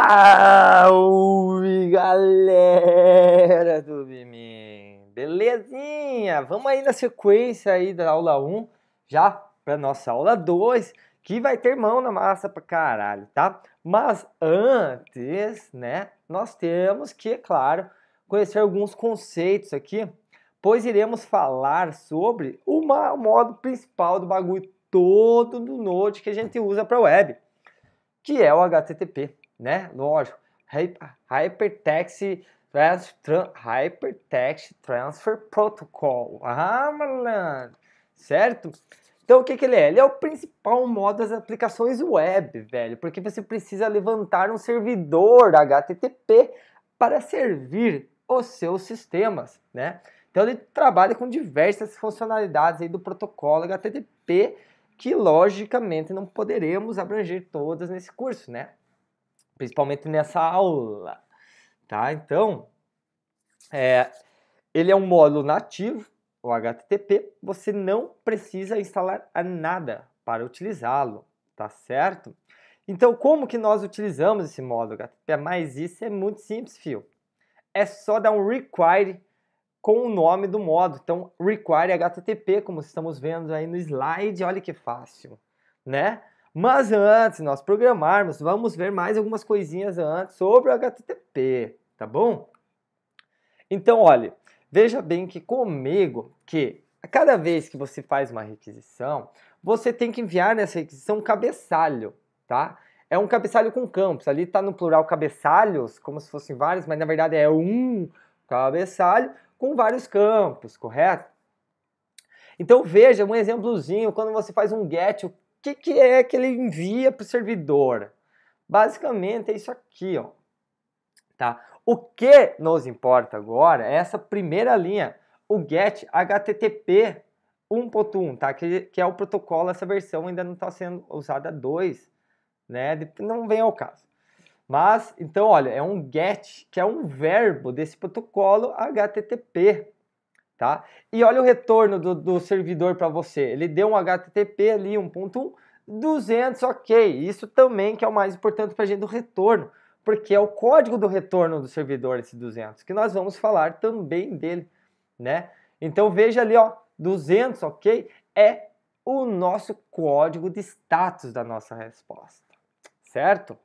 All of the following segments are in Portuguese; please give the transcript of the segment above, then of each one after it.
Salve galera do Bimim! Belezinha? Vamos aí na sequência aí da aula 1, já para nossa aula 2, que vai ter mão na massa pra caralho, tá? Mas antes, né, nós temos que, claro, conhecer alguns conceitos aqui, pois iremos falar sobre o modo principal do bagulho todo do Node que a gente usa para web, que é o HTTP né? Lógico. Hypertext Transfer, Hypertext Transfer Protocol. Ah, malandro. Certo? Então, o que, que ele é? Ele é o principal modo das aplicações web, velho, porque você precisa levantar um servidor HTTP para servir os seus sistemas, né? Então, ele trabalha com diversas funcionalidades aí do protocolo HTTP que, logicamente, não poderemos abranger todas nesse curso, né? principalmente nessa aula, tá? Então, é, ele é um módulo nativo, o HTTP, você não precisa instalar nada para utilizá-lo, tá certo? Então, como que nós utilizamos esse módulo HTTP? É Mas isso é muito simples, fio. É só dar um require com o nome do módulo. Então, require HTTP, como estamos vendo aí no slide, olha que fácil, né? Mas antes nós programarmos, vamos ver mais algumas coisinhas antes sobre o HTTP, tá bom? Então, olha, veja bem que comigo que a cada vez que você faz uma requisição, você tem que enviar nessa requisição um cabeçalho, tá? É um cabeçalho com campos, ali está no plural cabeçalhos, como se fossem vários, mas na verdade é um cabeçalho com vários campos, correto? Então veja um exemplozinho, quando você faz um get, que, que é que ele envia para o servidor? Basicamente é isso aqui, ó. Tá? O que nos importa agora é essa primeira linha, o GET HTTP 1.1, tá? Que, que é o protocolo, essa versão ainda não está sendo usada 2, né? Não vem ao caso. Mas, então, olha, é um GET, que é um verbo desse protocolo HTTP, tá? E olha o retorno do, do servidor para você. Ele deu um HTTP ali, 1.1, 200, ok. Isso também que é o mais importante para a gente do retorno, porque é o código do retorno do servidor esse 200, que nós vamos falar também dele, né? Então veja ali, ó, 200, ok, é o nosso código de status da nossa resposta, certo?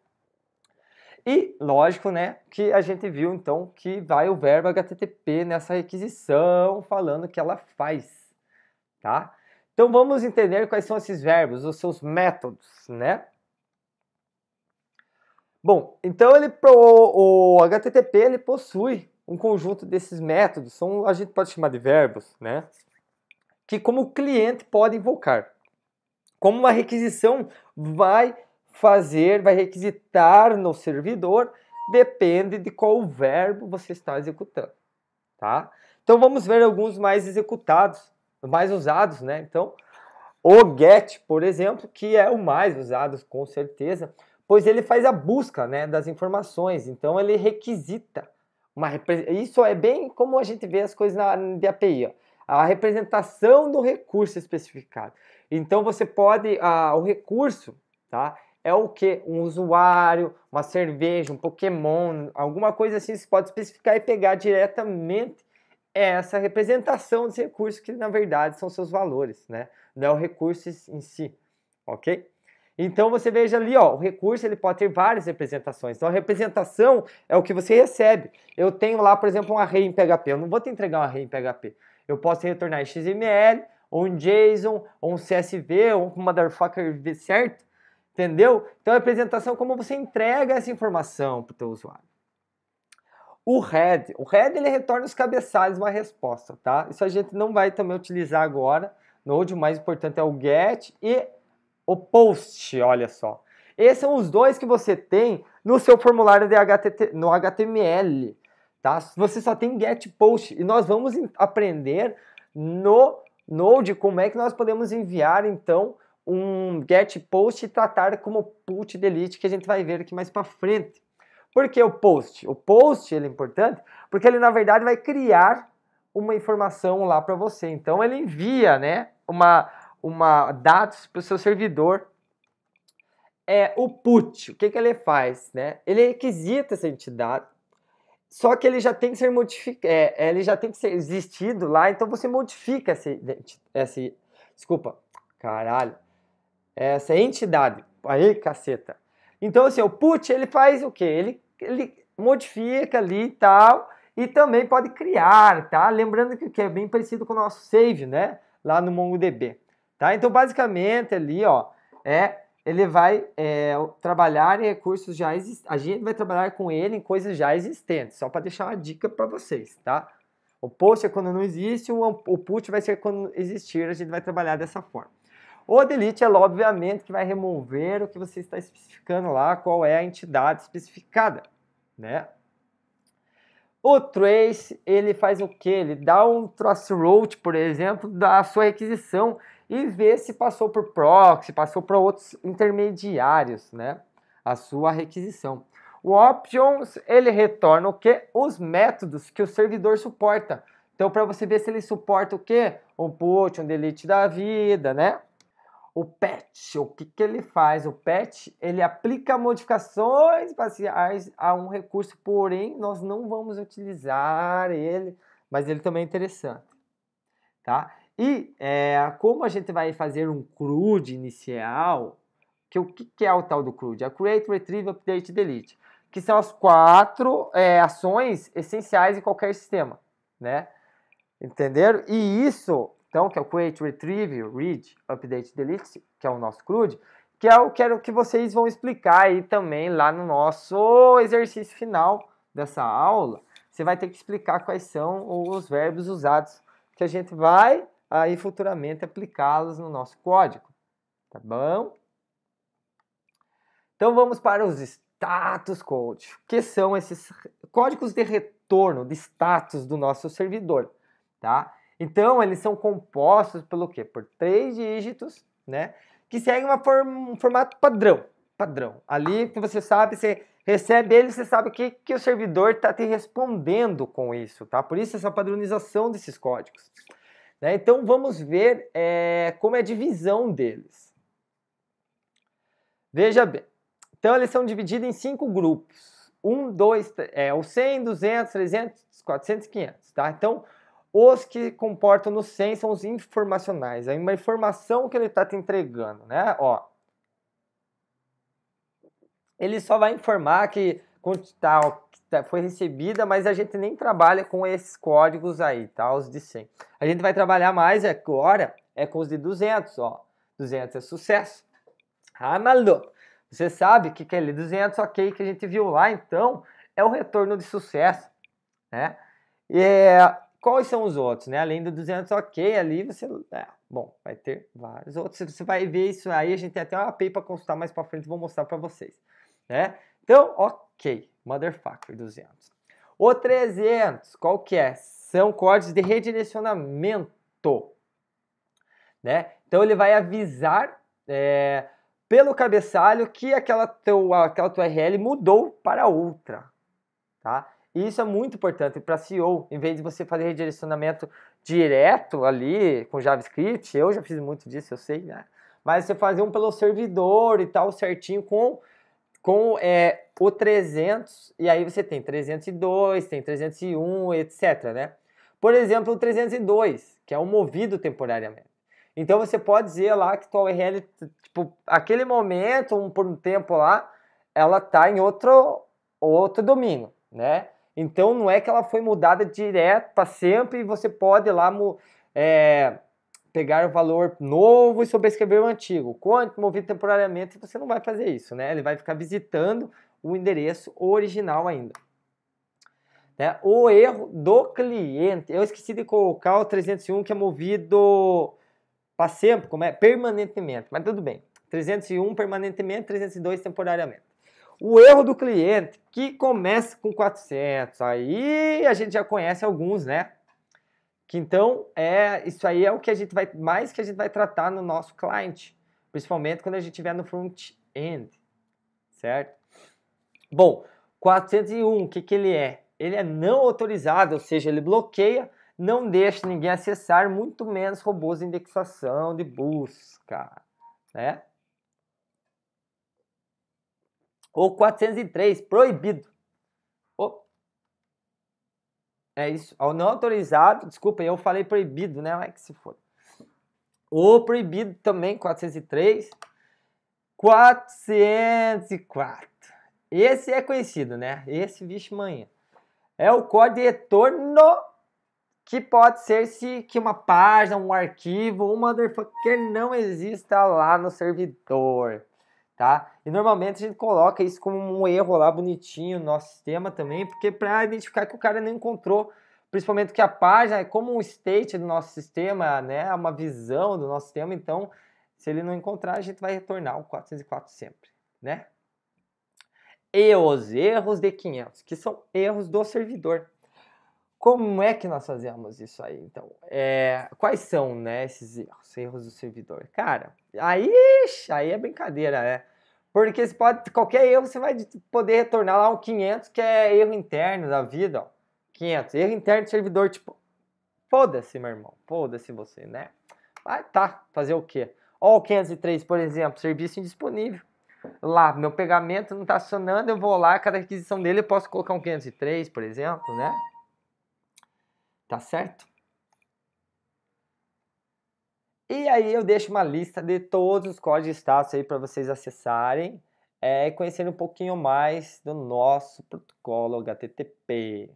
E lógico, né, que a gente viu então que vai o verbo HTTP nessa requisição falando que ela faz, tá? Então vamos entender quais são esses verbos, os seus métodos, né? Bom, então ele o, o HTTP ele possui um conjunto desses métodos, são a gente pode chamar de verbos, né? Que como cliente pode invocar. Como uma requisição vai fazer, vai requisitar no servidor, depende de qual verbo você está executando, tá? Então vamos ver alguns mais executados, mais usados, né? Então, o get, por exemplo, que é o mais usado com certeza, pois ele faz a busca, né, das informações. Então ele requisita uma isso é bem como a gente vê as coisas na de API, ó. a representação do recurso especificado. Então você pode ah, o recurso, tá? é o que? Um usuário, uma cerveja, um Pokémon, alguma coisa assim, você pode especificar e pegar diretamente essa representação dos recursos que na verdade são seus valores, né? Não é o recurso em si, ok? Então você veja ali, ó, o recurso ele pode ter várias representações. Então a representação é o que você recebe. Eu tenho lá, por exemplo, um array em PHP. Eu não vou te entregar um array em PHP. Eu posso retornar XML, ou um JSON, ou um CSV, ou um motherfucker certo? Entendeu? Então a apresentação é como você entrega essa informação para o teu usuário. O head, o head ele retorna os cabeçalhos uma resposta, tá? Isso a gente não vai também utilizar agora. Node, o mais importante é o get e o post, olha só. Esses são os dois que você tem no seu formulário de HTT, no HTML, tá? Você só tem get post e nós vamos aprender no Node como é que nós podemos enviar então um get post e tratar como put delete que a gente vai ver aqui mais para frente. Por que o post? O post ele é importante porque ele na verdade vai criar uma informação lá para você. Então ele envia, né, uma uma dados para o seu servidor. É o put. O que que ele faz, né? Ele requisita essa entidade. Só que ele já tem que ser modificado, é, ele já tem que ser existido lá, então você modifica essa, essa desculpa, caralho, essa entidade. Aí, caceta. Então, assim, o put, ele faz o quê? Ele, ele modifica ali e tal, e também pode criar, tá? Lembrando que, é bem parecido com o nosso save, né? Lá no MongoDB, tá? Então, basicamente, ali, ó, é ele vai é, trabalhar em recursos já existentes. A gente vai trabalhar com ele em coisas já existentes, só para deixar uma dica para vocês, tá? O post é quando não existe, o put vai ser quando existir, a gente vai trabalhar dessa forma. O delete é obviamente que vai remover o que você está especificando lá, qual é a entidade especificada, né? O trace, ele faz o que? Ele dá um route, por exemplo, da sua requisição e vê se passou por proxy, passou para outros intermediários, né? A sua requisição. O options, ele retorna o que? Os métodos que o servidor suporta. Então, para você ver se ele suporta o que? Um put, um delete da vida, né? O patch, o que, que ele faz? O patch ele aplica modificações parciais a um recurso, porém, nós não vamos utilizar ele, mas ele também é interessante, tá? E é, como a gente vai fazer um CRUD inicial, que o que, que é o tal do CRUD? É Create, Retrieve, Update, Delete, que são as quatro é, ações essenciais em qualquer sistema, né? Entenderam? E isso então, que é o create, retrieve, read, update, delete, que é o nosso CRUD, que é o que, é o que vocês vão explicar aí também lá no nosso exercício final dessa aula. Você vai ter que explicar quais são os verbos usados que a gente vai aí futuramente aplicá-los no nosso código, tá bom? Então vamos para os status code, que são esses códigos de retorno de status do nosso servidor, tá? Então, eles são compostos pelo quê? Por três dígitos, né? Que seguem form um formato padrão. Padrão. Ali que você sabe, você recebe ele, você sabe que, que o servidor está te respondendo com isso, tá? Por isso essa padronização desses códigos. Né? Então, vamos ver é, como é a divisão deles. Veja bem. Então, eles são divididos em cinco grupos. um, dois, é, o 100, 200, 300, 400, 500, tá? Então, os que comportam no sem são os informacionais. É uma informação que ele está te entregando, né? Ó, ele só vai informar que tal tá, foi recebida, mas a gente nem trabalha com esses códigos aí, tá? Os de 100. A gente vai trabalhar mais agora é com os de 200, ó. 200 é sucesso. Ah, maluco. Você sabe que aquele 200, ok, que a gente viu lá, então, é o retorno de sucesso, né? e é, quais são os outros, né? Além do 200 OK ali, você, é, bom, vai ter vários outros. Você vai ver isso aí, a gente tem até uma API para consultar mais para frente, vou mostrar para vocês, né? Então, OK, motherfucker 200. O 300, qual que é? São cortes de redirecionamento, né? Então ele vai avisar é, pelo cabeçalho que aquela tua, aquela tua URL mudou para outra, tá? E isso é muito importante para SEO, em vez de você fazer redirecionamento direto ali com JavaScript, eu já fiz muito disso, eu sei, né? Mas você fazer um pelo servidor e tal, certinho com com é, o 300, e aí você tem 302, tem 301, etc, né? Por exemplo, o 302, que é um movido temporariamente. Então você pode dizer lá que tua URL, tipo, aquele momento, um, por um tempo lá, ela tá em outro, outro domínio, né? Então não é que ela foi mudada direto para sempre e você pode lá é, pegar o valor novo e sobrescrever o antigo. Quando movido temporariamente você não vai fazer isso, né? Ele vai ficar visitando o endereço original ainda. Né? O erro do cliente. Eu esqueci de colocar o 301 que é movido para sempre, como é? Permanentemente, mas tudo bem. 301 permanentemente, 302 temporariamente. O erro do cliente, que começa com 400, aí a gente já conhece alguns, né? Que então é isso aí é o que a gente vai mais que a gente vai tratar no nosso cliente, principalmente quando a gente tiver no front end, certo? Bom, 401, o que que ele é? Ele é não autorizado, ou seja, ele bloqueia, não deixa ninguém acessar, muito menos robôs de indexação de busca, né? ou 403, proibido. Oh. É isso, ao não autorizado, desculpa, eu falei proibido, né? Vai que se for. Ou proibido também, 403. 404. Esse é conhecido, né? Esse vixe manhã. É o código de retorno que pode ser se que uma página, um arquivo, um motherfucker não exista lá no servidor tá? E normalmente a gente coloca isso como um erro lá bonitinho no nosso sistema também, porque para identificar que o cara não encontrou, principalmente que a página é como um state do nosso sistema, né? É uma visão do nosso sistema, então se ele não encontrar, a gente vai retornar o 404 sempre, né? E os erros de 500, que são erros do servidor. Como é que nós fazemos isso aí, então? É, quais são, né, esses erros, erros do servidor? Cara, aí, aí é brincadeira, né? Porque você pode, qualquer erro você vai poder retornar lá um 500, que é erro interno da vida, ó. 500, erro interno do servidor, tipo, foda-se, meu irmão, foda-se você, né? vai tá, fazer o quê? Ó, o 503, por exemplo, serviço indisponível. Lá, meu pegamento não tá acionando, eu vou lá, cada aquisição dele eu posso colocar um 503, por exemplo, né? Tá certo? E aí eu deixo uma lista de todos os códigos de status aí para vocês acessarem é, e conhecerem um pouquinho mais do nosso protocolo HTTP.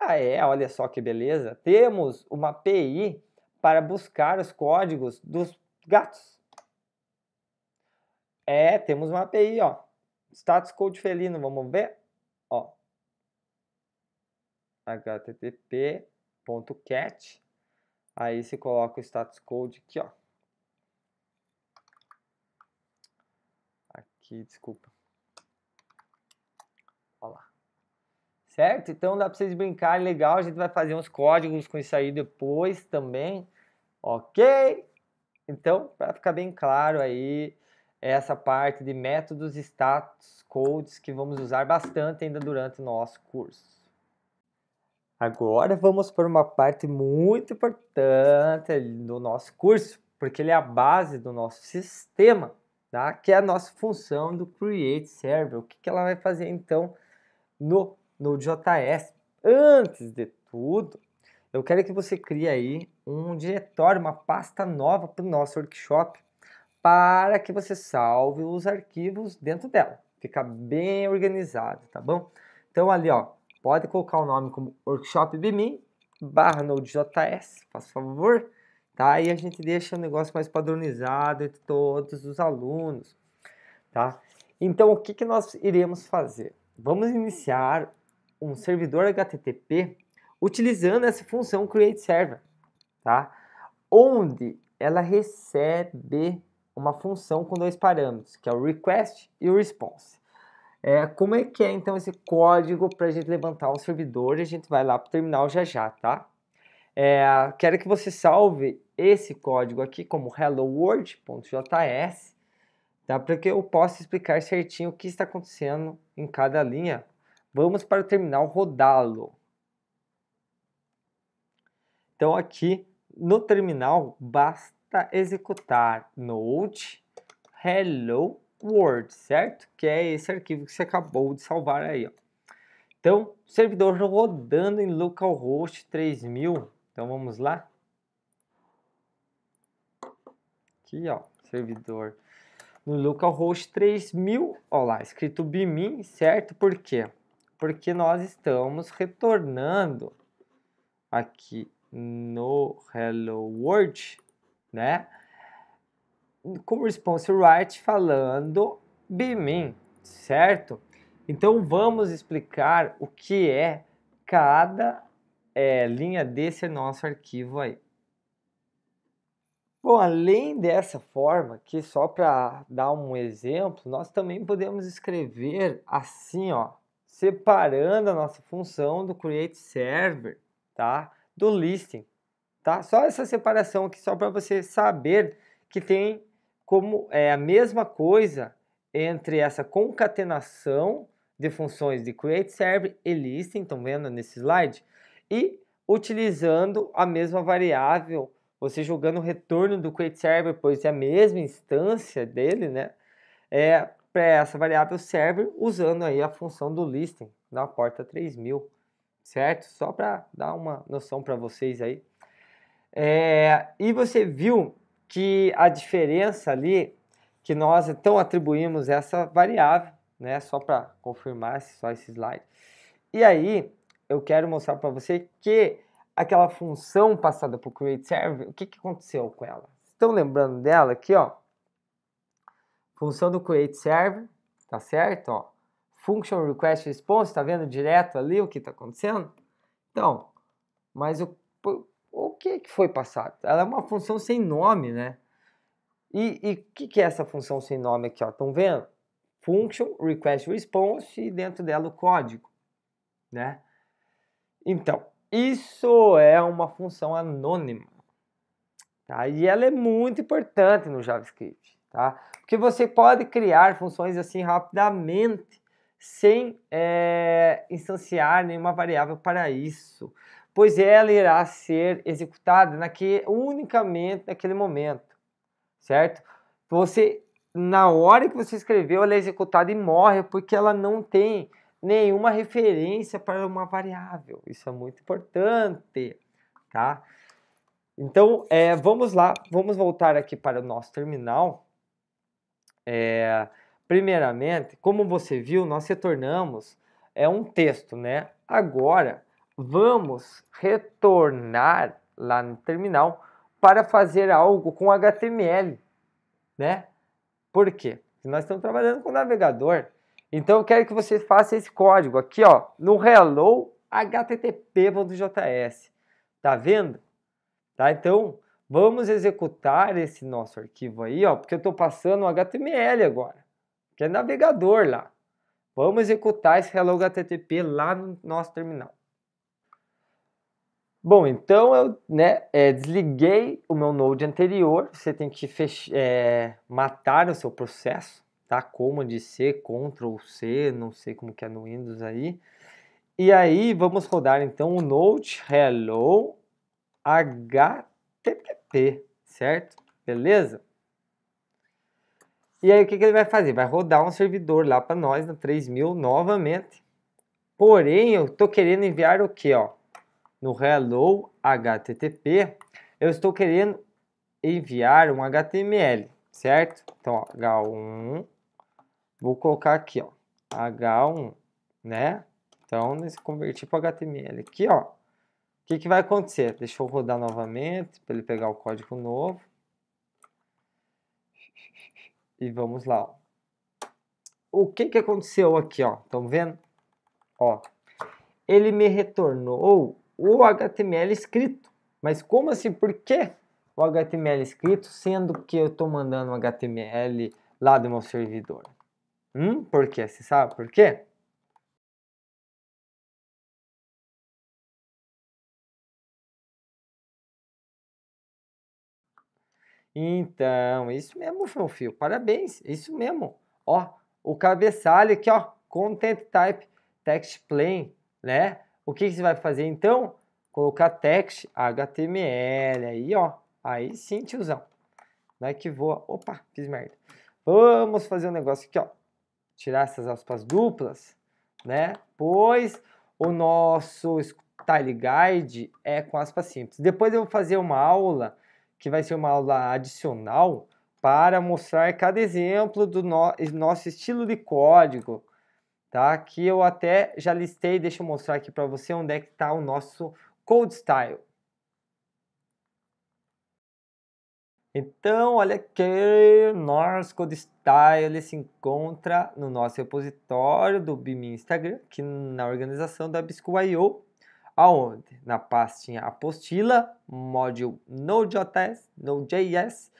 Ah é, olha só que beleza. Temos uma API para buscar os códigos dos gatos. É, temos uma API, ó. Status Code Felino, vamos ver? Ó. HTTP ponto cat aí se coloca o status code aqui ó aqui desculpa Olha lá. certo então dá para vocês brincarem legal a gente vai fazer uns códigos com isso aí depois também ok então para ficar bem claro aí essa parte de métodos status codes que vamos usar bastante ainda durante o nosso curso Agora vamos para uma parte muito importante do nosso curso, porque ele é a base do nosso sistema, tá? que é a nossa função do Create Server. O que, que ela vai fazer então no Node.js? Antes de tudo, eu quero que você crie aí um diretório, uma pasta nova para o nosso workshop, para que você salve os arquivos dentro dela. Fica bem organizado, tá bom? Então ali ó, Pode colocar o nome como Workshop BIMIN barra Node.js, faz favor, tá? E a gente deixa o negócio mais padronizado entre todos os alunos, tá? Então, o que, que nós iremos fazer? Vamos iniciar um servidor HTTP utilizando essa função create server, tá? Onde ela recebe uma função com dois parâmetros, que é o request e o response. É, como é que é então esse código para a gente levantar um servidor a gente vai lá para o terminal já já, tá? É, quero que você salve esse código aqui como helloworld.js, tá? para que eu possa explicar certinho o que está acontecendo em cada linha. Vamos para o terminal rodá-lo. Então aqui no terminal basta executar node hello Word, certo? Que é esse arquivo que você acabou de salvar aí, ó. Então, servidor rodando em localhost 3000. Então, vamos lá. Aqui, ó, servidor no localhost 3000, ó lá, escrito bimin, certo? Por quê? Porque nós estamos retornando aqui no Hello World, né? com response write falando bmin, certo? Então vamos explicar o que é cada é, linha desse nosso arquivo aí. Bom, além dessa forma, que só para dar um exemplo, nós também podemos escrever assim, ó, separando a nossa função do create server, tá? Do listing, tá? Só essa separação aqui só para você saber que tem como é a mesma coisa entre essa concatenação de funções de create serve e listing, estão vendo nesse slide, e utilizando a mesma variável, você jogando o retorno do create server, pois é a mesma instância dele, né? É para essa variável server usando aí a função do listing na porta 3000, certo? Só para dar uma noção para vocês aí. É, e você viu que a diferença ali, que nós então atribuímos essa variável, né? Só para confirmar só esse slide. E aí, eu quero mostrar para você que aquela função passada por create server, o que, que aconteceu com ela? Estão lembrando dela aqui, ó? Função do create server, tá certo? Ó, function request response, tá vendo direto ali o que tá acontecendo? Então, mas o, que, que foi passado? Ela é uma função sem nome, né? E o que, que é essa função sem nome aqui? Estão vendo? Function, request response e dentro dela o código, né? Então, isso é uma função anônima. Tá? E ela é muito importante no JavaScript, tá? Porque você pode criar funções assim rapidamente sem é, instanciar nenhuma variável para isso pois ela irá ser executada naquele, unicamente naquele momento, certo? Você, na hora que você escreveu, ela é executada e morre porque ela não tem nenhuma referência para uma variável. Isso é muito importante, tá? Então, é, vamos lá, vamos voltar aqui para o nosso terminal. É, primeiramente, como você viu, nós retornamos é um texto, né? Agora, vamos retornar lá no terminal para fazer algo com HTML, né? Por quê? Porque nós estamos trabalhando com navegador. Então eu quero que vocês façam esse código aqui, ó, no hello http.js. Tá vendo? Tá? Então, vamos executar esse nosso arquivo aí, ó, porque eu estou passando o HTML agora, que é navegador lá. Vamos executar esse hello http lá no nosso terminal. Bom, então eu né, é, desliguei o meu node anterior. Você tem que é, matar o seu processo, tá? Command C, Ctrl C, não sei como que é no Windows aí. E aí vamos rodar então o node hello http, certo? Beleza? E aí o que, que ele vai fazer? Vai rodar um servidor lá para nós na 3000 novamente. Porém, eu tô querendo enviar o quê, ó? no Hello HTTP, eu estou querendo enviar um HTML, certo? Então, ó, H1, vou colocar aqui, ó, H1, né? Então, nesse convertir para HTML aqui, ó, o que, que vai acontecer? Deixa eu rodar novamente para ele pegar o código novo. E vamos lá, ó. O que, que aconteceu aqui, ó? Estão vendo? Ó, ele me retornou o HTML escrito. Mas como assim? Por que o HTML escrito, sendo que eu estou mandando o HTML lá do meu servidor? Hum? Por quê? Você sabe por quê? Então, isso mesmo, meu filho. Parabéns, isso mesmo. Ó, o cabeçalho aqui, ó, content type text plain, né? O que, que você vai fazer então? Colocar text HTML aí, ó. Aí sim, tiozão. Vai que voa. Opa, fiz merda. Vamos fazer um negócio aqui, ó. Tirar essas aspas duplas, né? Pois o nosso style guide é com aspas simples. Depois eu vou fazer uma aula, que vai ser uma aula adicional, para mostrar cada exemplo do no nosso estilo de código tá? Que eu até já listei, deixa eu mostrar aqui para você onde é que está o nosso Code Style. Então, olha que nosso Code Style se encontra no nosso repositório do BIM Instagram, que na organização da Bisco.io, aonde? Na pastinha apostila, módulo Node.js, Node.js,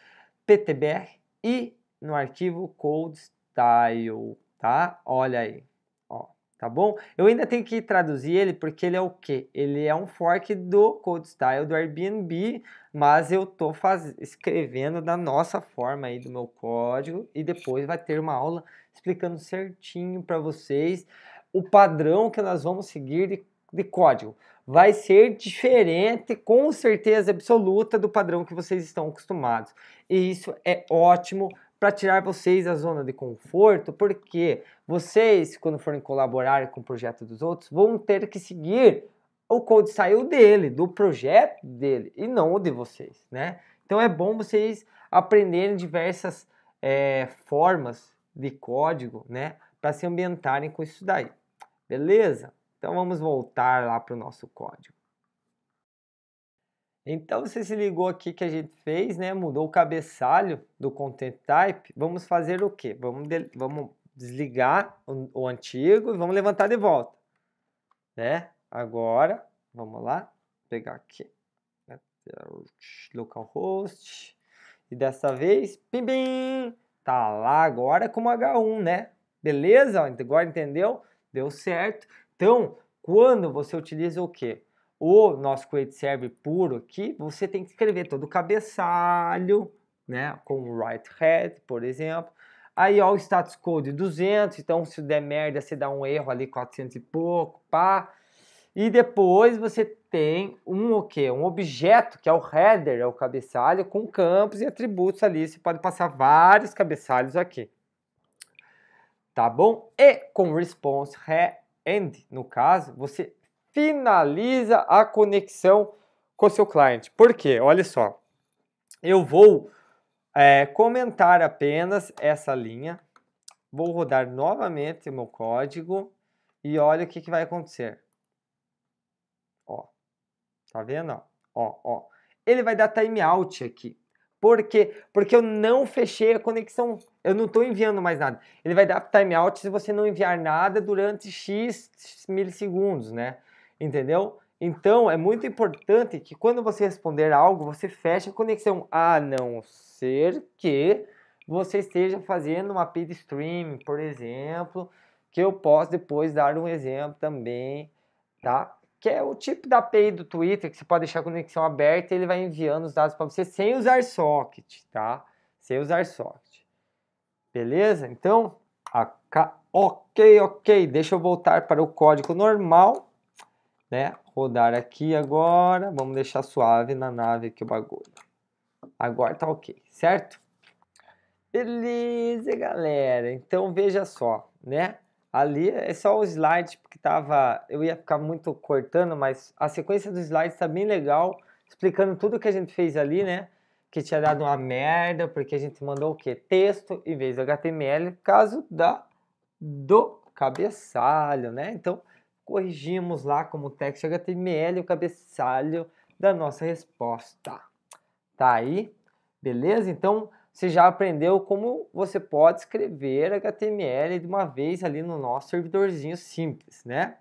PTBR e no arquivo Code Style, tá? Olha aí tá bom? Eu ainda tenho que traduzir ele porque ele é o quê? Ele é um fork do CodeStyle do Airbnb, mas eu tô faz... escrevendo da nossa forma aí do meu código e depois vai ter uma aula explicando certinho para vocês o padrão que nós vamos seguir de, de código. Vai ser diferente, com certeza absoluta, do padrão que vocês estão acostumados. E isso é ótimo para tirar vocês da zona de conforto, porque vocês, quando forem colaborar com o projeto dos outros, vão ter que seguir o code saiu dele, do projeto dele, e não o de vocês, né? Então é bom vocês aprenderem diversas é, formas de código, né? Para se ambientarem com isso daí. Beleza? Então vamos voltar lá para o nosso código. Então você se ligou aqui que a gente fez, né? Mudou o cabeçalho do content type. Vamos fazer o quê? Vamos, de, vamos desligar o, o antigo e vamos levantar de volta, né? Agora, vamos lá, pegar aqui, né, localhost e dessa vez, pim, pim, tá lá agora como H1, né? Beleza? Agora entendeu? Deu certo. Então, quando você utiliza o quê? o nosso create serve puro aqui, você tem que escrever todo o cabeçalho, né, com o right head, por exemplo. Aí, ó, o status code 200, é então se der merda, você dá um erro ali 400 e pouco, pá. E depois você tem um o quê? Um objeto, que é o header, é o cabeçalho, com campos e atributos ali. Você pode passar vários cabeçalhos aqui. Tá bom? E com response re-end, no caso, você finaliza a conexão com o seu cliente. Por quê? Olha só, eu vou é, comentar apenas essa linha, vou rodar novamente o meu código e olha o que, que vai acontecer. Ó, tá vendo? Ó, ó. Ele vai dar timeout aqui. Por quê? Porque eu não fechei a conexão. Eu não estou enviando mais nada. Ele vai dar timeout se você não enviar nada durante X milissegundos, né? entendeu? Então é muito importante que quando você responder algo, você feche a conexão, a não ser que você esteja fazendo uma pit stream, por exemplo, que eu posso depois dar um exemplo também, tá? Que é o tipo da API do Twitter, que você pode deixar a conexão aberta e ele vai enviando os dados para você sem usar socket, tá? Sem usar socket. Beleza? Então, a... ok, ok, deixa eu voltar para o código normal né? Rodar aqui agora, vamos deixar suave na nave aqui o bagulho. Agora tá ok, certo? Beleza, galera. Então veja só, né? Ali é só o slide porque tava, eu ia ficar muito cortando, mas a sequência dos slides tá bem legal, explicando tudo que a gente fez ali, né? Que tinha dado uma merda, porque a gente mandou o quê? Texto em vez de HTML, caso da do cabeçalho, né? Então, corrigimos lá como texto HTML o cabeçalho da nossa resposta. Tá aí? Beleza? Então, você já aprendeu como você pode escrever HTML de uma vez ali no nosso servidorzinho simples, né?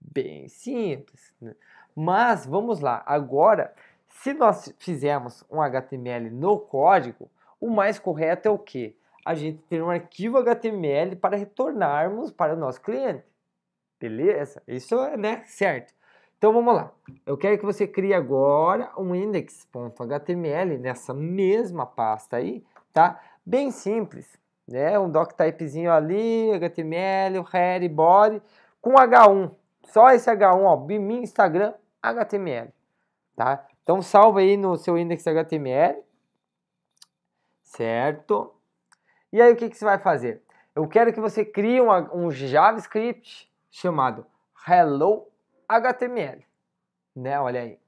Bem simples. Né? Mas, vamos lá. Agora, se nós fizermos um HTML no código, o mais correto é o quê? A gente ter um arquivo HTML para retornarmos para o nosso cliente. Beleza? Isso é né, certo. Então vamos lá. Eu quero que você crie agora um index.html nessa mesma pasta aí, tá? Bem simples, né? Um doc typezinho ali, HTML, head, body, com H1. Só esse H1, ó, bim, Instagram, HTML, tá? Então salva aí no seu index.html certo? E aí o que, que você vai fazer? Eu quero que você crie uma, um JavaScript chamado Hello HTML, né? Olha aí.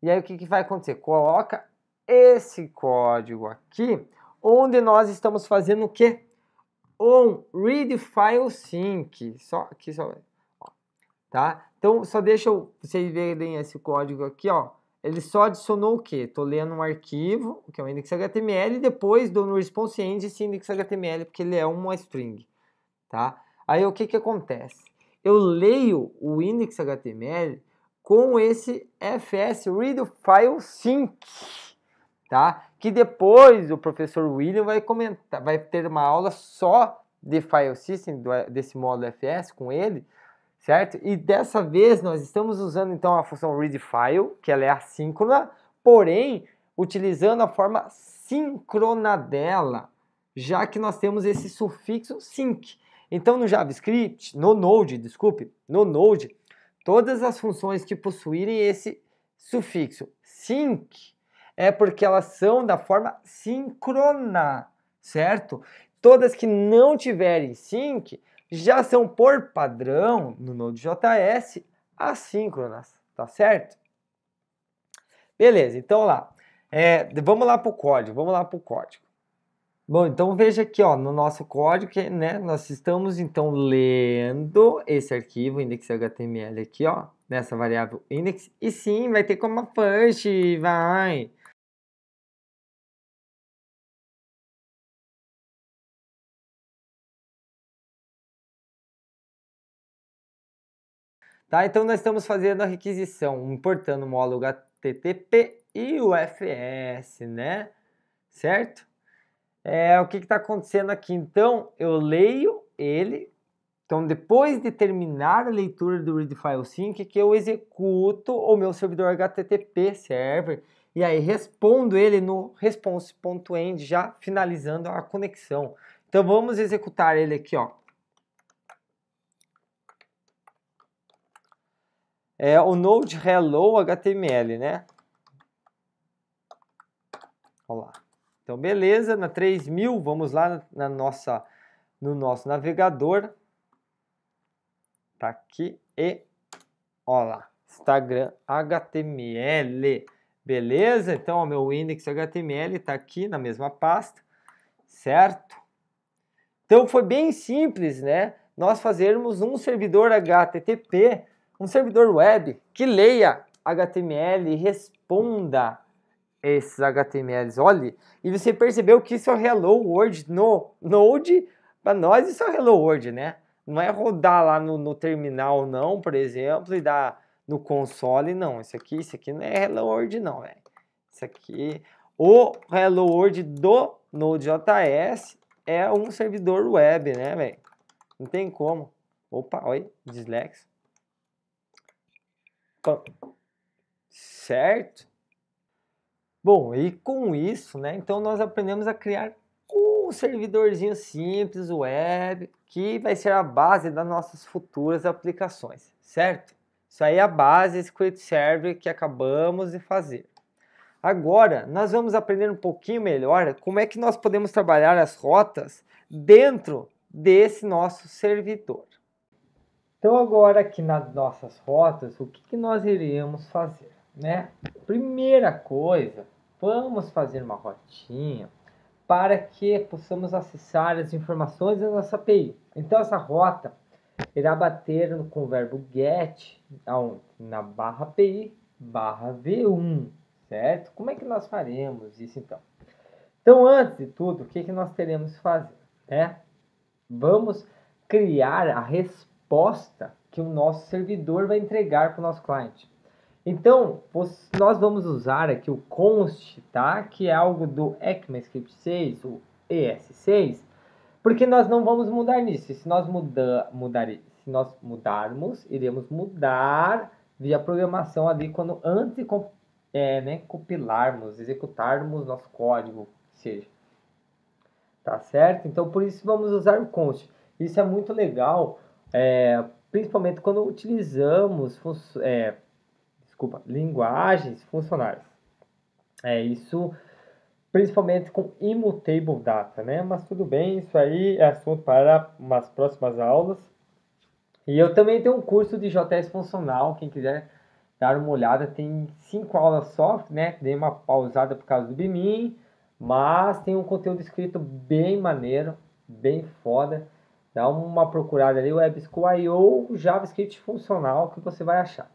E aí o que, que vai acontecer? Coloca esse código aqui, onde nós estamos fazendo o quê? On read file sync. Só aqui só, ó, tá? Então só deixa eu, vocês verem esse código aqui, ó ele só adicionou o quê? Estou lendo um arquivo, que é um index.html e depois dou no response end esse index.html porque ele é uma string. Tá? Aí o que, que acontece? eu leio o index.html HTML com esse FS Read File Sync, tá? Que depois o professor William vai comentar, vai ter uma aula só de file system do, desse módulo FS com ele, certo? E dessa vez nós estamos usando então a função read file, que ela é assíncrona, porém utilizando a forma síncrona dela, já que nós temos esse sufixo sync. Então no JavaScript, no Node, desculpe, no Node, todas as funções que possuírem esse sufixo sync é porque elas são da forma síncrona, certo? Todas que não tiverem sync já são por padrão no Node.js assíncronas, tá certo? Beleza, então lá. É, vamos lá para o código, vamos lá para o código. Bom, então veja aqui ó, no nosso código, né, nós estamos então lendo esse arquivo index.html aqui, ó, nessa variável index, e sim, vai ter como punch, vai. Tá, então nós estamos fazendo a requisição, importando o módulo HTTP e o fs né? Certo? é, o que está acontecendo aqui. Então, eu leio ele. Então, depois de terminar a leitura do read file sync, é que eu executo o meu servidor HTTP server e aí respondo ele no response.end, já finalizando a conexão. Então, vamos executar ele aqui, ó. É o node hello HTML, né? Olha lá. Então, beleza, na 3000, vamos lá na nossa, no nosso navegador. Tá aqui e ó lá, Instagram HTML. Beleza? Então, o meu index HTML está aqui na mesma pasta, certo? Então, foi bem simples, né? Nós fazermos um servidor HTTP, um servidor web que leia HTML e responda esses HTMLs. Olhe, e você percebeu que isso é Hello World no Node, para nós isso é Hello World, né? Não é rodar lá no, no, terminal não, por exemplo, e dar no console, não. Isso aqui, isso aqui não é Hello World não, velho. É. Isso aqui, o Hello World do Node.js é um servidor web, né, velho? Não tem como. Opa, oi, Dislex. Certo? Bom, e com isso, né, então nós aprendemos a criar um servidorzinho simples web que vai ser a base das nossas futuras aplicações, certo? Isso aí é a base script server que acabamos de fazer. Agora, nós vamos aprender um pouquinho melhor como é que nós podemos trabalhar as rotas dentro desse nosso servidor. Então agora aqui nas nossas rotas, o que, que nós iremos fazer? Né? Primeira coisa, vamos fazer uma rotinha para que possamos acessar as informações da nossa API. Então, essa rota irá bater com o verbo get na barra API barra V1, certo? Como é que nós faremos isso então? Então, antes de tudo, o que, que nós teremos que fazer? Né? Vamos criar a resposta que o nosso servidor vai entregar para o nosso cliente. Então, nós vamos usar aqui o const, tá? Que é algo do ECMAScript 6, o ES6, porque nós não vamos mudar nisso. Se nós, muda, mudar, se nós mudarmos, iremos mudar via programação ali quando antes é, né, compilarmos, executarmos nosso código, seja. Tá certo? Então, por isso vamos usar o const. Isso é muito legal, é, principalmente quando utilizamos é, desculpa, linguagens funcionais. É isso, principalmente com immutable data, né? Mas tudo bem, isso aí é assunto para umas próximas aulas. E eu também tenho um curso de JS funcional, quem quiser dar uma olhada, tem cinco aulas só, né? Dei uma pausada por causa do Bimim, mas tem um conteúdo escrito bem maneiro, bem foda. Dá uma procurada ali, ou JavaScript funcional, que você vai achar,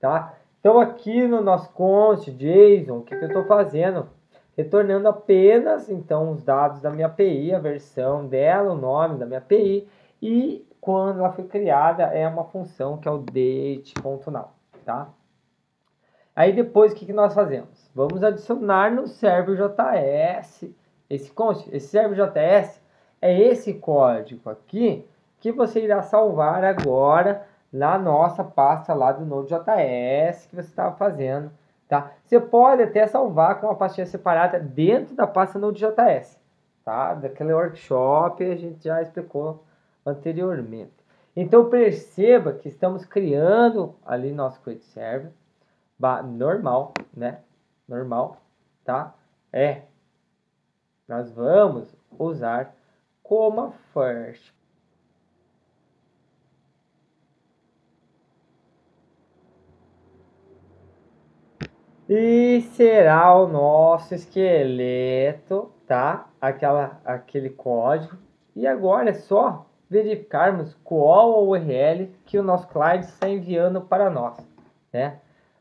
tá? Então aqui no nosso const JSON, o que, que eu estou fazendo? Retornando apenas então os dados da minha API, a versão dela, o nome da minha API e quando ela foi criada é uma função que é o date.now, tá? Aí depois o que, que nós fazemos? Vamos adicionar no server JS esse const, esse server JS é esse código aqui que você irá salvar agora lá nossa pasta lá do Node.js que você estava fazendo, tá? Você pode até salvar com uma pastinha separada dentro da pasta Node.js, tá? Daquele workshop a gente já explicou anteriormente. Então perceba que estamos criando ali nosso create server normal, né? Normal, tá? É. Nós vamos usar como first e será o nosso esqueleto, tá? Aquela, aquele código. E agora é só verificarmos qual a URL que o nosso cliente está enviando para nós, né?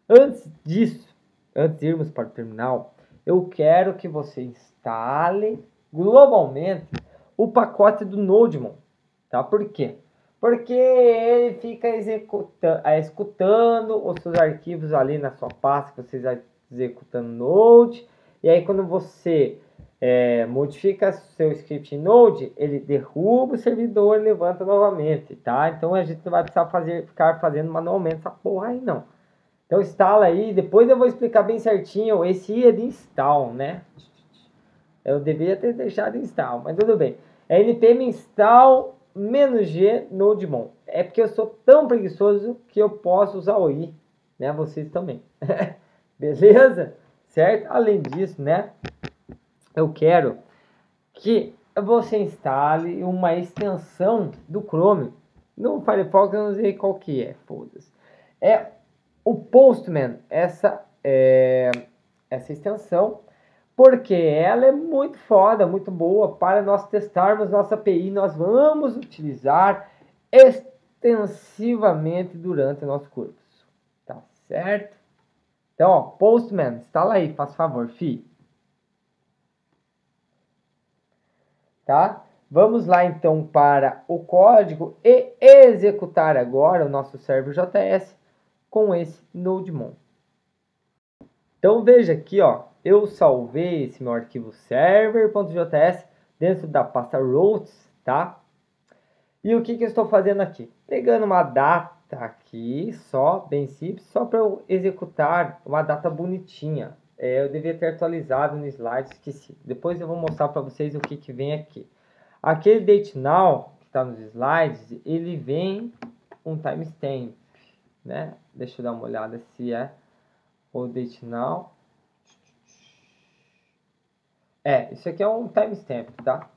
Antes disso, antes de irmos para o terminal, eu quero que você instale globalmente o pacote do Nodemon, tá? Por quê? porque ele fica executando, eh, escutando os seus arquivos ali na sua pasta que você está executando Node, e aí quando você é, modifica seu script em Node, ele derruba o servidor e levanta novamente, tá? Então a gente não vai precisar fazer, ficar fazendo manualmente essa porra aí não. Então instala aí, depois eu vou explicar bem certinho, esse é de install, né? Eu deveria ter deixado install, mas tudo bem. É npm install menos G no Mon. É porque eu sou tão preguiçoso que eu posso usar o I, né? Vocês também. Beleza? Certo? Além disso, né? Eu quero que você instale uma extensão do Chrome. No Firefox eu não sei qual que é, foda-se. É o Postman, essa, é, essa extensão porque ela é muito foda, muito boa para nós testarmos nossa API. Nós vamos utilizar extensivamente durante o nosso curso, tá certo? Então, ó, Postman, instala aí, faz favor, fi. Tá? Vamos lá então para o código e executar agora o nosso server JS com esse Nodemon. Então veja aqui, ó, eu salvei esse meu arquivo server.js dentro da pasta routes, tá? E o que, que eu estou fazendo aqui? Pegando uma data aqui, só, bem simples, só para eu executar uma data bonitinha. É, eu devia ter atualizado no slide, esqueci. Depois eu vou mostrar para vocês o que, que vem aqui. Aquele date now que está nos slides, ele vem um timestamp, né? Deixa eu dar uma olhada se é o date now. É, isso aqui é um timestamp, tá?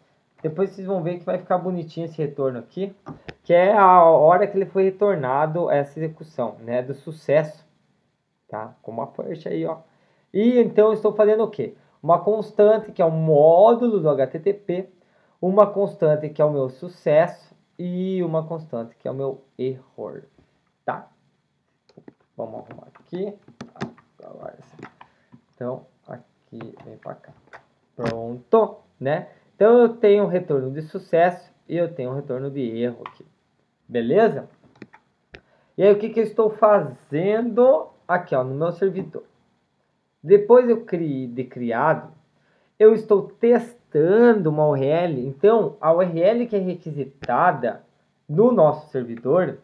Depois vocês vão ver que vai ficar bonitinho esse retorno aqui, que é a hora que ele foi retornado essa execução, né, do sucesso, tá? Como a first aí, ó. E então estou fazendo o quê? Uma constante que é o módulo do HTTP, uma constante que é o meu sucesso e uma constante que é o meu erro, tá? Vamos arrumar aqui. Então, aqui vem para cá. Pronto, né? Então eu tenho um retorno de sucesso e eu tenho um retorno de erro aqui. Beleza? E aí o que, que eu estou fazendo aqui ó, no meu servidor? Depois eu criei, de criado, eu estou testando uma URL. Então, a URL que é requisitada no nosso servidor,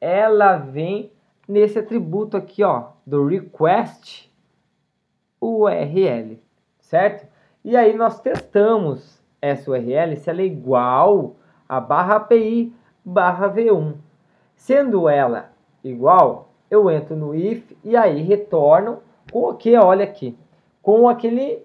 ela vem nesse atributo aqui, ó, do request URL, certo? E aí nós testamos essa URL se ela é igual a barra API barra V1. Sendo ela igual, eu entro no if e aí retorno com o que? Olha aqui, com aquele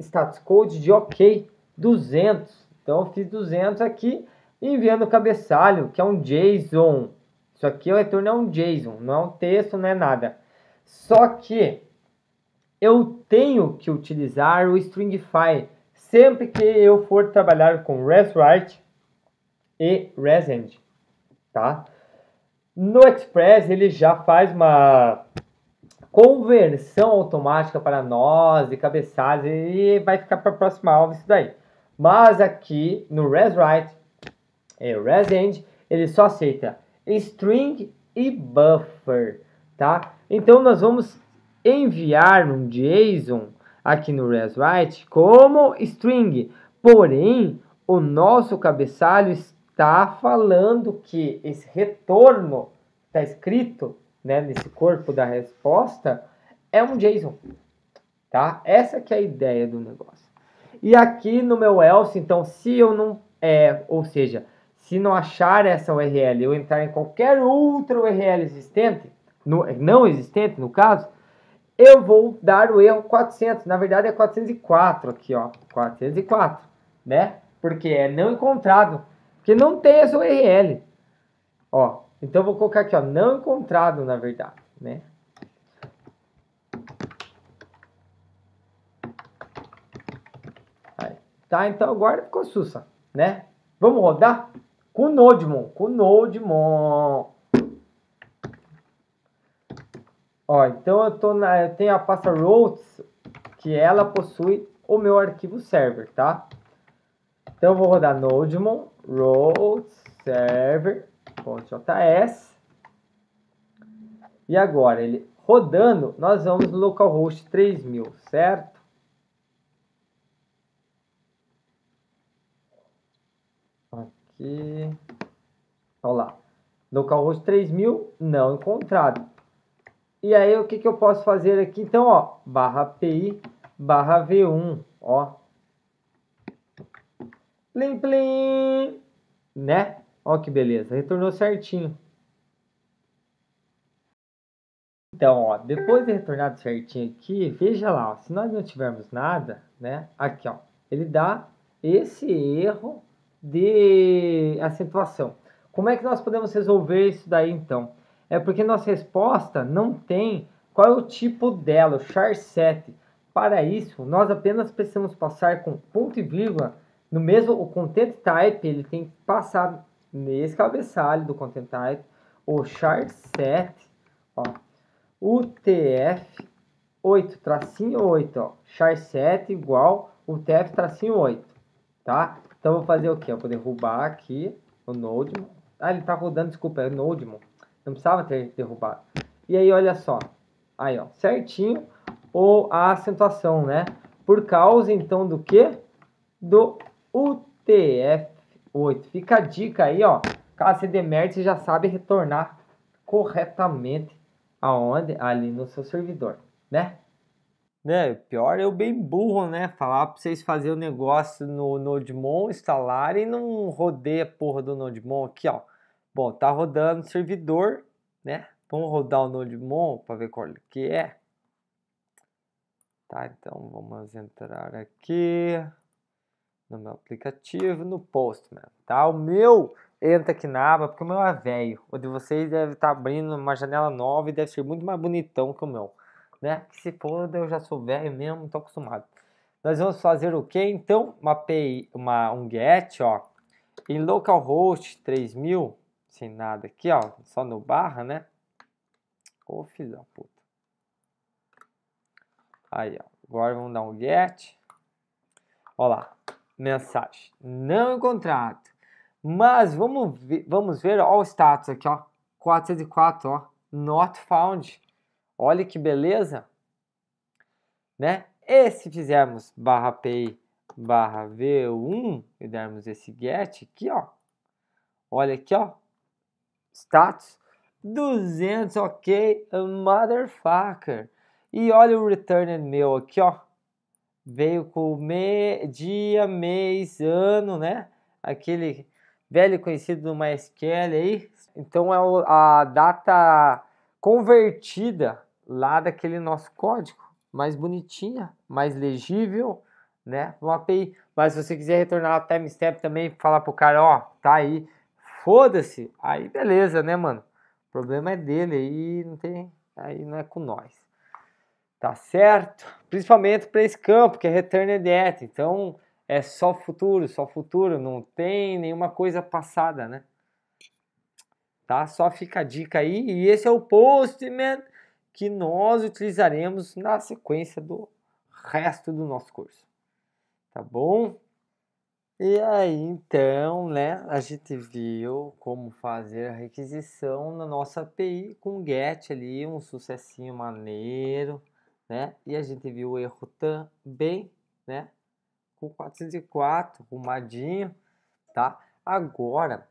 status code de OK 200. Então eu fiz 200 aqui enviando o cabeçalho, que é um JSON. Isso aqui eu é retorno é um JSON, não é um texto, não é nada. Só que eu tenho que utilizar o Stringify sempre que eu for trabalhar com ResWrite e ResEnd, tá? No Express ele já faz uma conversão automática para nós e cabeçadas e vai ficar para a próxima aula isso daí. Mas aqui no ResWrite e ResEnd ele só aceita string e buffer, tá? Então nós vamos enviar um JSON aqui no ResWrite como string, porém o nosso cabeçalho está falando que esse retorno está escrito né, nesse corpo da resposta é um JSON, tá? Essa que é a ideia do negócio. E aqui no meu else, então, se eu não, é, ou seja, se não achar essa URL, eu entrar em qualquer outra URL existente, no, não existente no caso, eu vou dar o erro 400. Na verdade, é 404 aqui, ó. 404, né? Porque é não encontrado. Porque não tem essa URL. Ó, então eu vou colocar aqui, ó. Não encontrado, na verdade, né? Aí. Tá, então agora ficou sussa, né? Vamos rodar? Com o Nodemon. Com o Nodemon. Ó, então eu, tô na, eu tenho a pasta routes, que ela possui o meu arquivo server, tá? Então eu vou rodar nodemon routes server.js e agora ele rodando, nós vamos no localhost 3000, certo? Aqui, olha lá, localhost 3000 não encontrado. E aí, o que, que eu posso fazer aqui? Então, ó, barra PI, barra V1, ó. Plim, plim, né? Ó que beleza, retornou certinho. Então, ó, depois de retornado certinho aqui, veja lá, ó, se nós não tivermos nada, né? Aqui, ó, ele dá esse erro de acentuação. Como é que nós podemos resolver isso daí, então? É porque nossa resposta não tem qual é o tipo dela, o char 7. Para isso, nós apenas precisamos passar com ponto e vírgula no mesmo o content type, ele tem que passar nesse cabeçalho do content type, o char 7, ó, UTF 8, tracinho 8, ó, char 7 igual UTF tracinho 8, tá? Então, vou fazer o que? Eu vou derrubar aqui o node. Ah, ele tá rodando, desculpa, é o Nodemon. Não precisava ter derrubado. E aí, olha só. Aí, ó, certinho ou a acentuação, né? Por causa, então, do que? Do UTF-8. Fica a dica aí, ó. Caso você demerte, você já sabe retornar corretamente aonde? Ali no seu servidor, né? Né, pior eu é bem burro, né? Falar para vocês fazerem o negócio no Nodemon, instalarem e não rodeia a porra do Nodemon aqui, ó. Bom, tá rodando servidor, né? Vamos rodar o Nodemon para ver qual que é. Tá, então vamos entrar aqui no meu aplicativo, no Postman, tá? O meu entra aqui na aba, porque o meu é velho. O de vocês deve estar tá abrindo uma janela nova e deve ser muito mais bonitão que o meu, né? Que se foda, eu já sou velho mesmo, tô acostumado. Nós vamos fazer o que? Então, uma API, uma, um GET, ó, em localhost 3000, sem nada aqui, ó, só no barra, né? Ô, oh, da puta. Aí, ó. Agora vamos dar um get. Olha lá, mensagem. Não encontrado. Mas vamos ver, vamos ver ó, o status aqui, ó. 404, ó. Not found. Olha que beleza. Né? E se fizermos barra pay barra v1 e dermos esse get aqui, ó. Olha aqui, ó status 200, ok, motherfucker. E olha o return meu aqui, ó. Veio com me, dia, mês, ano, né? Aquele velho conhecido do MySQL aí. Então é a data convertida lá daquele nosso código. Mais bonitinha, mais legível, né? Uma API. Mas se você quiser retornar o timestamp também, falar pro cara, ó, tá aí foda-se, aí beleza, né, mano? O problema é dele, aí não tem, aí não é com nós. Tá certo? Principalmente para esse campo que é return diet, então é só futuro, só futuro, não tem nenhuma coisa passada, né? Tá? Só fica a dica aí, e esse é o postman que nós utilizaremos na sequência do resto do nosso curso. Tá bom? E aí, então, né, a gente viu como fazer a requisição na nossa API com GET ali, um sucessinho maneiro, né? E a gente viu o erro também, né? Com 404, arrumadinho, tá? Agora,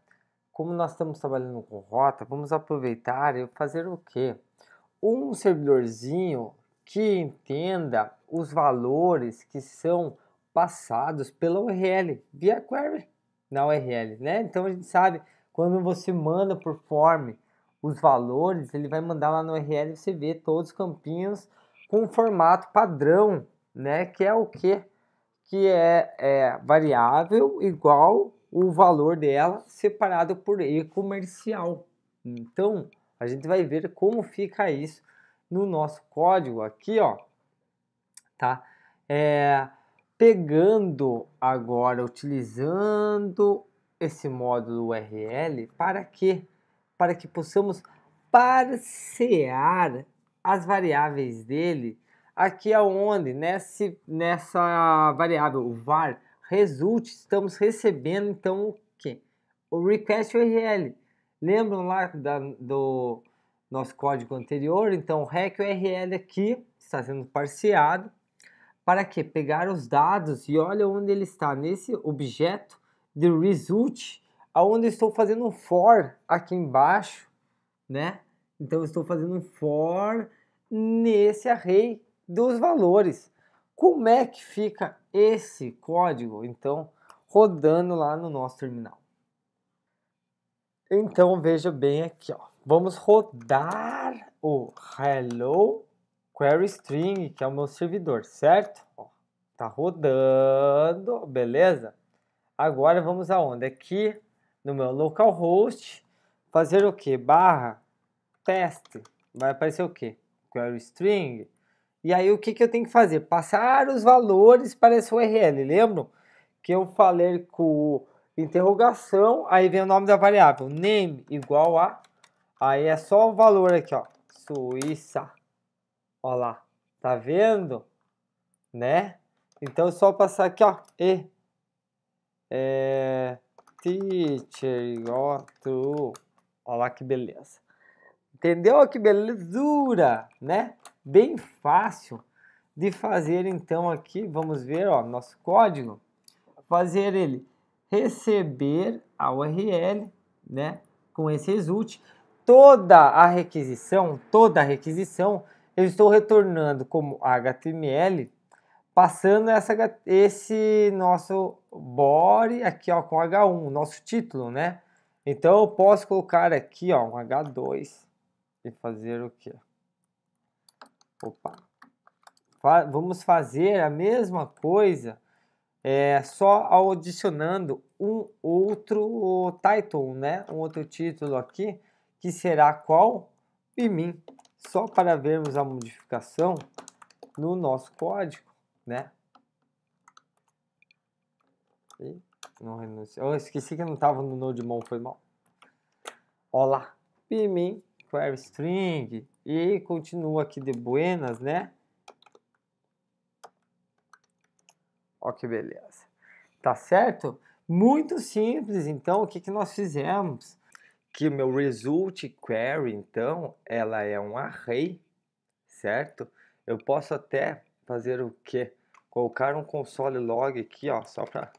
como nós estamos trabalhando com rota, vamos aproveitar e fazer o quê? Um servidorzinho que entenda os valores que são passados pela URL, via query na URL, né? Então a gente sabe quando você manda por form os valores, ele vai mandar lá na URL e você vê todos os campinhos com formato padrão, né? Que é o que? Que é, é variável igual o valor dela separado por E comercial. Então, a gente vai ver como fica isso no nosso código aqui, ó. Tá? É, pegando agora, utilizando esse módulo URL para que para que possamos parsear as variáveis dele aqui aonde nesse, nessa variável o var result estamos recebendo então o que o request URL lembram lá da, do nosso código anterior então o rec URL aqui está sendo parseado para que pegar os dados e olha onde ele está nesse objeto de result, aonde estou fazendo um for aqui embaixo, né? Então estou fazendo um for nesse array dos valores. Como é que fica esse código então rodando lá no nosso terminal? Então veja bem aqui, ó. Vamos rodar o hello query string, que é o meu servidor, certo? Ó, tá rodando, beleza? Agora vamos aonde? Aqui no meu localhost, fazer o que? Barra teste. Vai aparecer o que? Query string. E aí o que, que eu tenho que fazer? Passar os valores para essa URL. Lembram que eu falei com interrogação, aí vem o nome da variável, name igual a, aí é só o valor aqui, ó, Suíça. Olha lá, tá vendo? Né? Então é só passar aqui, ó. E. É, teacher got to. Olha lá que beleza. Entendeu? Que beleza né? Bem fácil de fazer então aqui, vamos ver, ó, nosso código. Fazer ele receber a URL, né? Com esse result. Toda a requisição, toda a requisição eu estou retornando como HTML, passando essa, esse nosso body aqui ó, com H1, nosso título, né? Então eu posso colocar aqui ó, um H2 e fazer o que? Opa! Fa vamos fazer a mesma coisa, é, só adicionando um outro title, né? Um outro título aqui, que será qual? Pimim só para vermos a modificação no nosso código, né? E não renunciou. Oh, esqueci que não estava no Nodemon, foi mal. Olá, pimin query string e continua aqui de buenas, né? Ó que beleza. Tá certo? Muito simples, então, o que, que nós fizemos? que o meu result query, então, ela é um array, certo? Eu posso até fazer o quê? Colocar um console log aqui, ó, só para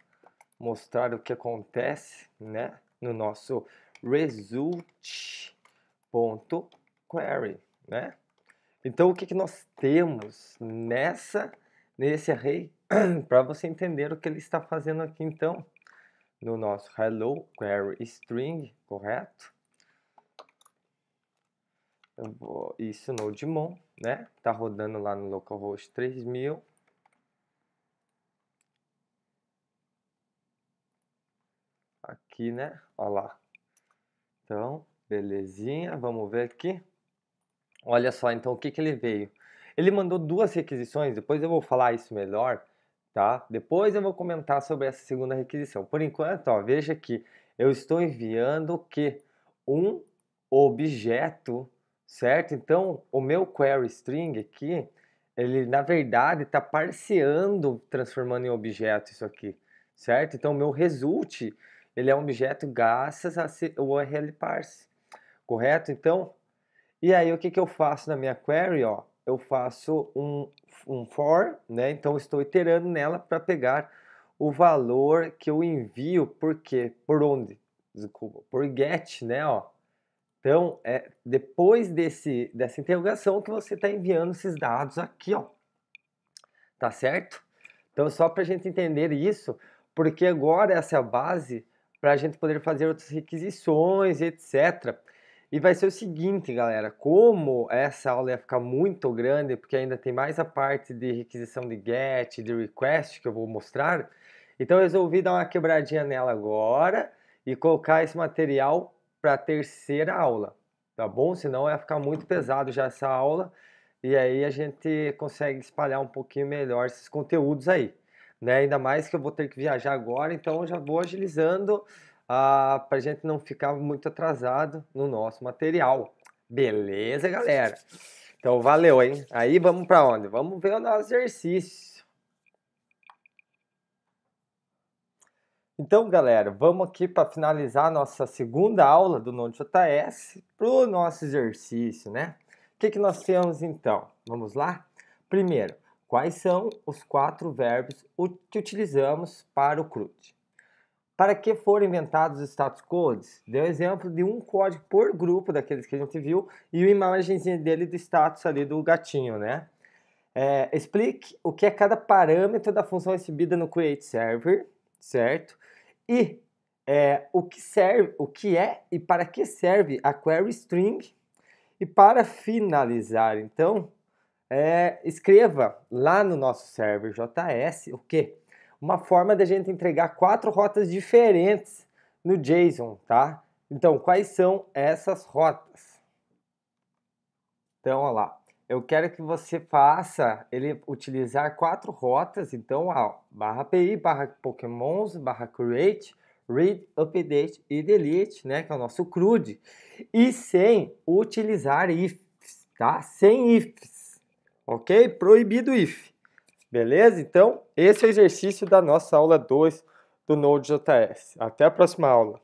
mostrar o que acontece, né? No nosso result.query, né? Então, o que, que nós temos nessa, nesse array, para você entender o que ele está fazendo aqui, então, no nosso hello query string, correto? Vou, isso no demon né? Tá rodando lá no localhost 3000. Aqui, né? Olha lá. Então, belezinha. Vamos ver aqui. Olha só, então, o que, que ele veio? Ele mandou duas requisições, depois eu vou falar isso melhor, tá? Depois eu vou comentar sobre essa segunda requisição. Por enquanto, ó, veja que eu estou enviando o que? Um objeto, certo? Então, o meu query string aqui, ele na verdade está parseando, transformando em objeto isso aqui, certo? Então, o meu result, ele é um objeto graças ao URL parse, correto? Então, e aí o que, que eu faço na minha query, ó? eu faço um, um for, né? Então estou iterando nela para pegar o valor que eu envio, por quê? Por onde? Desculpa, por get, né? Ó. Então, é depois desse, dessa interrogação que você está enviando esses dados aqui, ó. Tá certo? Então, só para a gente entender isso, porque agora essa é a base para a gente poder fazer outras requisições, etc. E vai ser o seguinte, galera, como essa aula ia ficar muito grande, porque ainda tem mais a parte de requisição de GET, de request que eu vou mostrar, então eu resolvi dar uma quebradinha nela agora e colocar esse material para a terceira aula, tá bom? Senão ia ficar muito pesado já essa aula e aí a gente consegue espalhar um pouquinho melhor esses conteúdos aí, né? Ainda mais que eu vou ter que viajar agora, então eu já vou agilizando ah, para a gente não ficar muito atrasado no nosso material. Beleza, galera? Então valeu, hein? Aí vamos para onde? Vamos ver o nosso exercício. Então, galera, vamos aqui para finalizar a nossa segunda aula do Node.js para o nosso exercício, né? O que, que nós temos então? Vamos lá? Primeiro, quais são os quatro verbos que utilizamos para o CRUD? Para que foram inventados os status codes? Deu exemplo de um código por grupo daqueles que a gente viu e uma imagenzinha dele do status ali do gatinho, né? É, explique o que é cada parâmetro da função recebida no create server, certo? E é, o que serve, o que é e para que serve a query string. E para finalizar, então, é, escreva lá no nosso server JS o que? uma forma da gente entregar quatro rotas diferentes no JSON, tá? Então, quais são essas rotas? Então, olha lá. Eu quero que você faça ele utilizar quatro rotas, então, ó, barra API, barra Pokémons, barra Create, read, update e delete, né, que é o nosso CRUD, e sem utilizar ifs, tá? Sem ifs, ok? Proibido if. Beleza? Então, esse é o exercício da nossa aula 2 do Node.js. Até a próxima aula.